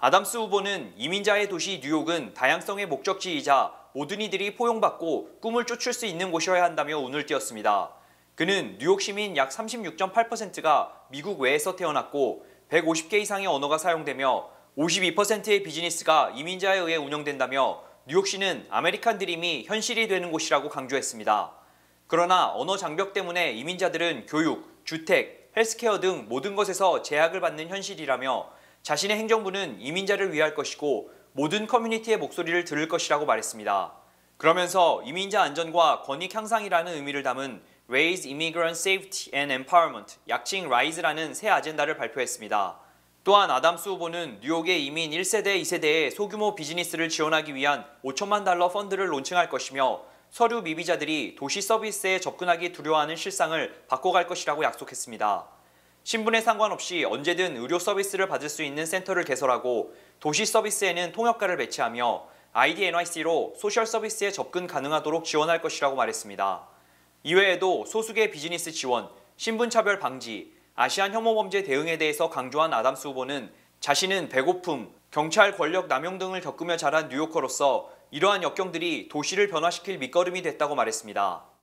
아담스 후보는 이민자의 도시 뉴욕은 다양성의 목적지이자 모든 이들이 포용받고 꿈을 쫓을 수 있는 곳이어야 한다며 운을 띄었습니다. 그는 뉴욕 시민 약 36.8%가 미국 외에서 태어났고 150개 이상의 언어가 사용되며 52%의 비즈니스가 이민자에 의해 운영된다며 뉴욕시는 아메리칸 드림이 현실이 되는 곳이라고 강조했습니다. 그러나 언어 장벽 때문에 이민자들은 교육, 주택, 헬스케어 등 모든 것에서 제약을 받는 현실이라며 자신의 행정부는 이민자를 위할 것이고 모든 커뮤니티의 목소리를 들을 것이라고 말했습니다. 그러면서 이민자 안전과 권익 향상이라는 의미를 담은 Raise Immigrant Safety and Empowerment, 약칭 RISE라는 새 아젠다를 발표했습니다. 또한 아담스 후보는 뉴욕의 이민 1세대, 2세대의 소규모 비즈니스를 지원하기 위한 5천만 달러 펀드를 론칭할 것이며 서류 미비자들이 도시 서비스에 접근하기 두려워하는 실상을 바꿔갈 것이라고 약속했습니다. 신분에 상관없이 언제든 의료 서비스를 받을 수 있는 센터를 개설하고 도시 서비스에는 통역가를 배치하며 IDNYC로 소셜 서비스에 접근 가능하도록 지원할 것이라고 말했습니다. 이외에도 소수계 비즈니스 지원, 신분차별 방지, 아시안 혐오 범죄 대응에 대해서 강조한 아담스 후보는 자신은 배고픔, 경찰 권력 남용 등을 겪으며 자란 뉴요커로서 이러한 역경들이 도시를 변화시킬 밑거름이 됐다고 말했습니다.